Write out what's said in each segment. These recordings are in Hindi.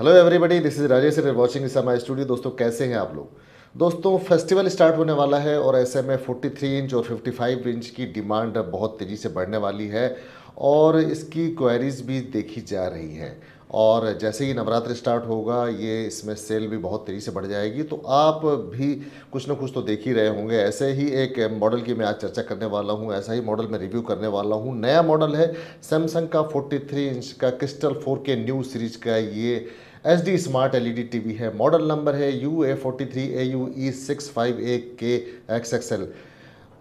hello everybody this is Rajesh watching is my studio दोस्तों कैसे हैं आप लोग दोस्तों फेस्टिवल स्टार्ट होने वाला है और ऐसे में 43 इंच और 55 इंच की डिमांड बहुत तेज़ी से बढ़ने वाली है और इसकी क्वेरीज भी देखी जा रही है और जैसे ही नवरात्र स्टार्ट होगा ये इसमें सेल भी बहुत तेज़ी से बढ़ जाएगी तो आप भी कुछ ना कुछ तो देख ही रहे होंगे ऐसे ही एक मॉडल की मैं आज चर्चा करने वाला हूँ ऐसा ही मॉडल मैं रिव्यू करने वाला हूँ नया मॉडल है सैमसंग का 43 इंच का क्रिस्टल 4K न्यू सीरीज का ये H D smart L E D है मॉडल नंबर है U A forty three A U E six five A K X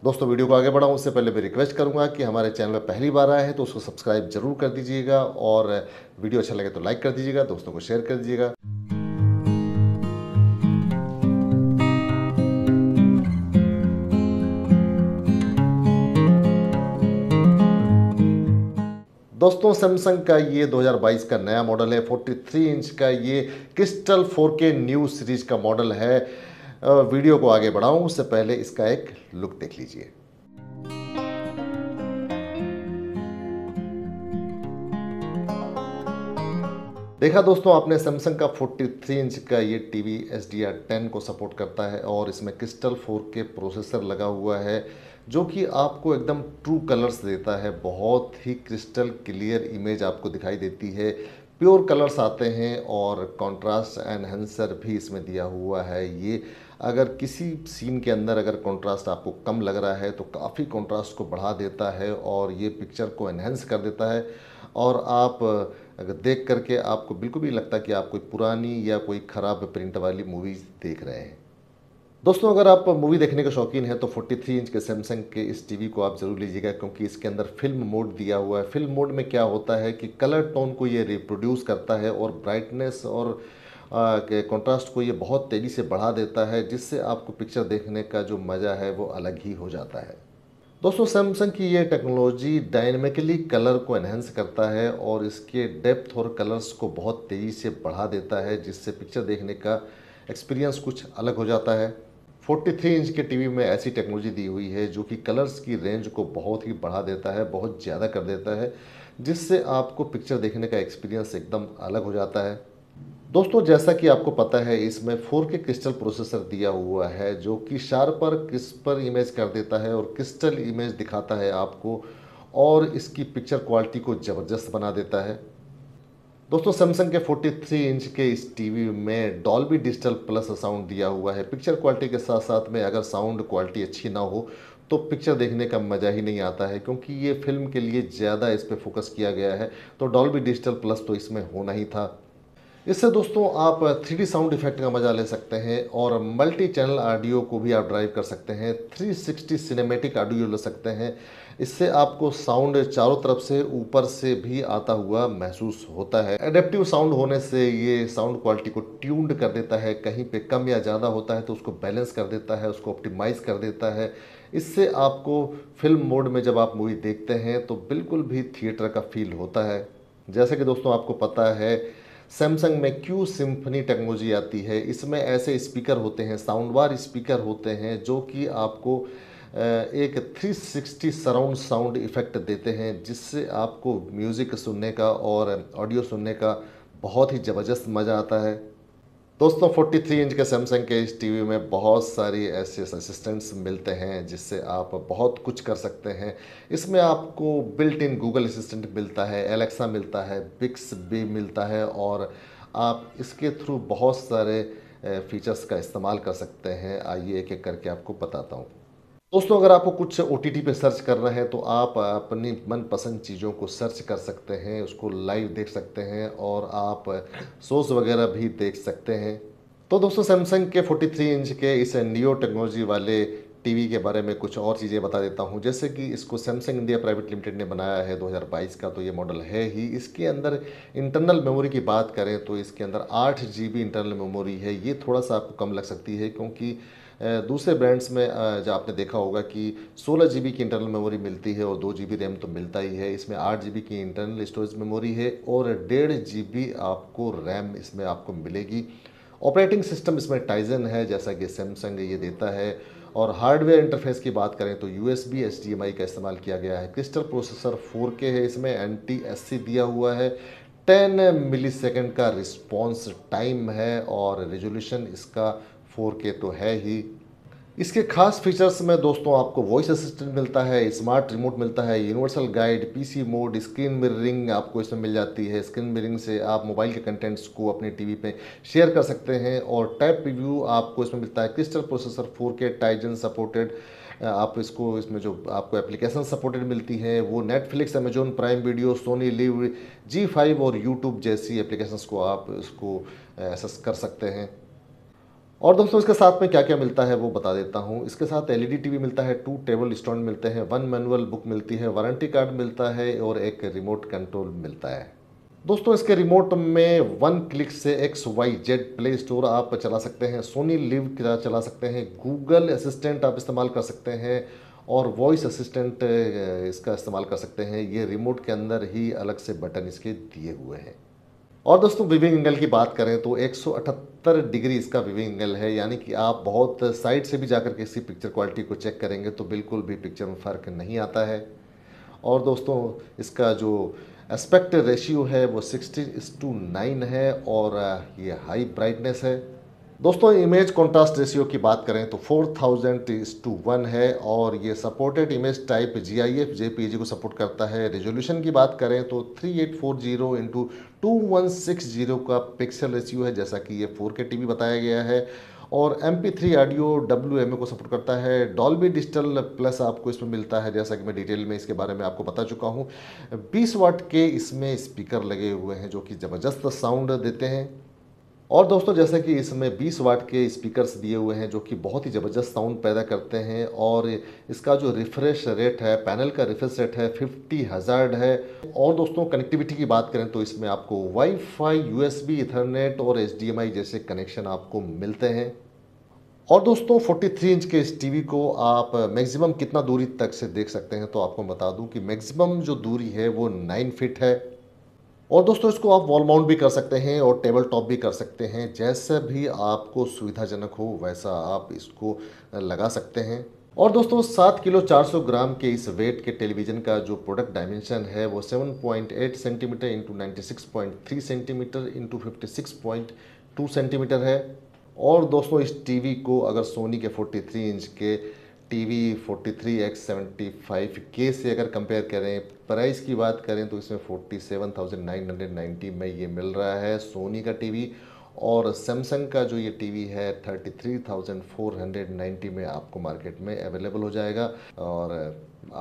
दोस्तों वीडियो को आगे बढ़ाऊँ उससे पहले मैं रिक्वेस्ट करूँगा कि हमारे चैनल पर पहली बार आए हैं तो उसको सब्सक्राइब जरूर कर दीजिएगा और वीडियो अच्छा लगे तो लाइक कर दीजिएगा दोस्तों को शेयर कर दीजिएगा दोस्तों सैमसंग का ये 2022 का नया मॉडल है 43 इंच का ये क्रिस्टल 4K न्यू सीरीज का मॉडल है वीडियो को आगे बढ़ाऊं उससे पहले इसका एक लुक देख लीजिए देखा दोस्तों आपने सैमसंग का 43 इंच का ये TV S D R ten को सपोर्ट करता है और इसमें क्रिस्टल 4K प्रोसेसर लगा हुआ है जो कि आपको एकदम ट्रू कलर्स देता है बहुत ही क्रिस्टल क्लियर इमेज आपको दिखाई देती है प्योर कलर्स आते हैं और कंट्रास्ट एनहेंसर भी इसमें दिया हुआ है ये अगर किसी सीन के अंदर अगर कंट्रास्ट आपको कम लग रहा है तो काफ़ी कंट्रास्ट को बढ़ा देता है और ये पिक्चर को एनहेंस कर देता है और आप अगर देख करके आपको बिल्कुल भी लगता कि आप कोई पुरानी या कोई ख़राब प्रिंट वाली मूवीज़ देख रहे हैं दोस्तों अगर आप मूवी देखने के शौकीन हैं तो 43 इंच के सैमसंग के इस टीवी को आप ज़रूर लीजिएगा क्योंकि इसके अंदर फिल्म मोड दिया हुआ है फिल्म मोड में क्या होता है कि कलर टोन को ये रिप्रोड्यूस करता है और ब्राइटनेस और कंट्रास्ट को ये बहुत तेज़ी से बढ़ा देता है जिससे आपको पिक्चर देखने का जो मज़ा है वो अलग ही हो जाता है दोस्तों सैमसंग की ये टेक्नोलॉजी डायनेमिकली कलर को एनहेंस करता है और इसके डेप्थ और कलर्स को बहुत तेज़ी से बढ़ा देता है जिससे पिक्चर देखने का एक्सपीरियंस कुछ अलग हो जाता है 43 इंच के टीवी में ऐसी टेक्नोलॉजी दी हुई है जो कि कलर्स की रेंज को बहुत ही बढ़ा देता है बहुत ज़्यादा कर देता है जिससे आपको पिक्चर देखने का एक्सपीरियंस एकदम अलग हो जाता है दोस्तों जैसा कि आपको पता है इसमें फोर के क्रिस्टल प्रोसेसर दिया हुआ है जो कि शार्पर पर इमेज कर देता है और क्रिस्टल इमेज दिखाता है आपको और इसकी पिक्चर क्वालिटी को ज़बरदस्त बना देता है दोस्तों सैमसंग के 43 इंच के इस टीवी में डॉल्बी डिजिटल प्लस साउंड दिया हुआ है पिक्चर क्वालिटी के साथ साथ में अगर साउंड क्वालिटी अच्छी ना हो तो पिक्चर देखने का मज़ा ही नहीं आता है क्योंकि ये फिल्म के लिए ज़्यादा इस पर फोकस किया गया है तो डॉल्बी डिजिटल प्लस तो इसमें होना ही था इससे दोस्तों आप थ्री साउंड इफेक्ट का मजा ले सकते हैं और मल्टी चैनल ऑडियो को भी आप ड्राइव कर सकते हैं 360 सिनेमेटिक ऑडियो ले सकते हैं इससे आपको साउंड चारों तरफ से ऊपर से भी आता हुआ महसूस होता है एडेप्टिव साउंड होने से ये साउंड क्वालिटी को ट्यून्ड कर देता है कहीं पे कम या ज़्यादा होता है तो उसको बैलेंस कर देता है उसको ऑप्टिमाइज़ कर देता है इससे आपको फिल्म मोड में जब आप मूवी देखते हैं तो बिल्कुल भी थिएटर का फील होता है जैसे कि दोस्तों आपको पता है सैमसंग में क्यू सिम्फनी टेक्नोलॉजी आती है इसमें ऐसे स्पीकर होते हैं साउंड बार स्पीकर होते हैं जो कि आपको एक 360 सराउंड साउंड इफ़ेक्ट देते हैं जिससे आपको म्यूज़िक सुनने का और ऑडियो सुनने का बहुत ही ज़बरदस्त मज़ा आता है दोस्तों 43 इंच के सैमसंग के इस टीवी में बहुत सारी ऐसे असिस्टेंट्स मिलते हैं जिससे आप बहुत कुछ कर सकते हैं इसमें आपको बिल्ट इन गूगल असिस्टेंट मिलता है एलेक्सा मिलता है बिक्स बी मिलता है और आप इसके थ्रू बहुत सारे फीचर्स का इस्तेमाल कर सकते हैं आइए एक एक करके आपको बताता हूँ दोस्तों अगर आपको कुछ ओ टी पे सर्च करना है तो आप अपनी मनपसंद चीज़ों को सर्च कर सकते हैं उसको लाइव देख सकते हैं और आप सोर्स वगैरह भी देख सकते हैं तो दोस्तों सैमसंग के 43 इंच के इस नियो टेक्नोलॉजी वाले टीवी के बारे में कुछ और चीज़ें बता देता हूँ जैसे कि इसको सैमसंग इंडिया प्राइवेट लिमिटेड ने बनाया है 2022 का तो ये मॉडल है ही इसके अंदर इंटरनल मेमोरी की बात करें तो इसके अंदर आठ जी इंटरनल मेमोरी है ये थोड़ा सा आपको कम लग सकती है क्योंकि दूसरे ब्रांड्स में जो आपने देखा होगा कि सोलह जी की इंटरनल मेमोरी मिलती है और दो जी रैम तो मिलता ही है इसमें आठ जी की इंटरनल स्टोरेज मेमोरी है और डेढ़ जी आपको रैम इसमें आपको मिलेगी ऑपरेटिंग सिस्टम इसमें टाइजन है जैसा कि सैमसंग ये देता है और हार्डवेयर इंटरफेस की बात करें तो U S B D M I का इस्तेमाल किया गया है क्रिस्टल प्रोसेसर फोर के है इसमें एन टी एस सी दिया हुआ है टेन मिली सेकेंड का रिस्पॉन्स टाइम है और रेजोल्यूशन इसका फोर के तो है ही इसके खास फीचर्स में दोस्तों आपको वॉइस असिस्टेंट मिलता है स्मार्ट रिमोट मिलता है universal guide PC mode screen mirroring आपको इसमें मिल जाती है स्क्रीन मिररिंग से आप मोबाइल के कंटेंट्स को अपने टीवी पे शेयर कर सकते हैं और टैप रिव्यू आपको इसमें मिलता है क्रिस्टल प्रोसेसर के टाइजन सपोर्टेड आप इसको इसमें जो आपको एप्लीकेशन सपोर्टेड मिलती है वो Netflix Amazon Prime Video Sony LIV ZEE five और यूट्यूब जैसी एप्लीकेशंस को आप इसको एसेस कर सकते हैं और दोस्तों इसके साथ में क्या क्या मिलता है वो बता देता हूँ इसके साथ एलईडी टीवी e मिलता है टू टेबल स्टैंड मिलते हैं वन मैनुअल बुक मिलती है वारंटी कार्ड मिलता है और एक रिमोट कंट्रोल मिलता है दोस्तों इसके रिमोट में वन क्लिक से X Y Z play store आप चला सकते हैं सोनी लिव चला सकते हैं गूगल असिस्टेंट आप इस्तेमाल कर सकते हैं और वॉइस असिस्टेंट इसका इस्तेमाल कर सकते हैं ये रिमोट के अंदर ही अलग से बटन इसके दिए हुए हैं और दोस्तों विविंग एंगल की बात करें तो 178 डिग्री इसका विविंग एंगल है यानी कि आप बहुत साइड से भी जाकर के इसी पिक्चर क्वालिटी को चेक करेंगे तो बिल्कुल भी पिक्चर में फ़र्क नहीं आता है और दोस्तों इसका जो एस्पेक्ट रेशियो है वो इस टू नाइन है और ये हाई ब्राइटनेस है दोस्तों इमेज कॉन्ट्रास्ट रेशियो की बात करें तो 4000 थाउजेंड इज टू वन है और ये supported image type G I F J P G को सपोर्ट करता है रेजोल्यूशन की बात करें तो 3840 eight four zero into two one six zero का पिक्सल रेशियो है जैसा कि ये फोर के टी वी बताया गया है और M P three audio W M A को सपोर्ट करता है डॉल्बी डिजिटल प्लस आपको इसमें मिलता है जैसा कि मैं डिटेल में इसके बारे में आपको बता चुका हूँ बीस वाट के इसमें स्पीकर लगे हुए हैं जो कि ज़बरदस्त साउंड देते हैं और दोस्तों जैसा कि इसमें 20 वाट के स्पीकर्स दिए हुए हैं जो कि बहुत ही ज़बरदस्त साउंड पैदा करते हैं और इसका जो रिफ्रेश रेट है पैनल का रिफ्रेश रेट है फिफ्टी हज़ार्ड है और दोस्तों कनेक्टिविटी की बात करें तो इसमें आपको वाईफाई, यूएसबी, इथरनेट और एच जैसे कनेक्शन आपको मिलते हैं और दोस्तों 43 इंच के इस टीवी को आप मैक्सिमम कितना दूरी तक से देख सकते हैं तो आपको बता दूं कि मैक्सिमम जो दूरी है वो 9 फीट है और दोस्तों इसको आप वॉल माउंट भी कर सकते हैं और टेबल टॉप भी कर सकते हैं जैसे भी आपको सुविधाजनक हो वैसा आप इसको लगा सकते हैं और दोस्तों सात किलो 400 ग्राम के इस वेट के टेलीविज़न का जो प्रोडक्ट डायमेंशन है वो 7.8 centimetre into ninety centimetre into two centimetre है और दोस्तों इस टीवी को अगर सोनी के 43 इंच के T V forty three X seventy five के से अगर कंपेयर करें प्राइस की बात करें तो इसमें forty seven thousand nine hundred ninety में ये मिल रहा है सोनी का टी वी और सैमसंग का जो ये टीवी है thirty three thousand four hundred ninety में आपको मार्केट में अवेलेबल हो जाएगा और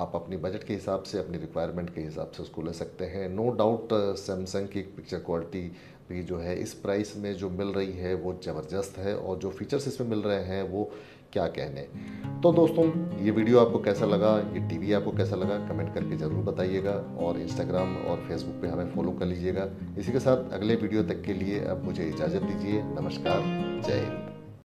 आप अपनी बजट के हिसाब से अपनी रिक्वायरमेंट के हिसाब से उसको ले सकते हैं नो डाउट सैमसंग की पिक्चर क्वालिटी भी जो है इस प्राइस में जो मिल रही है वो ज़बरदस्त है और जो फीचर्स इसमें मिल रहे हैं वो क्या कहने तो दोस्तों ये वीडियो आपको कैसा लगा ये टीवी आपको कैसा लगा कमेंट करके ज़रूर बताइएगा और इंस्टाग्राम और फेसबुक पे हमें फॉलो कर लीजिएगा इसी के साथ अगले वीडियो तक के लिए अब मुझे इजाज़त दीजिए नमस्कार जय हिंद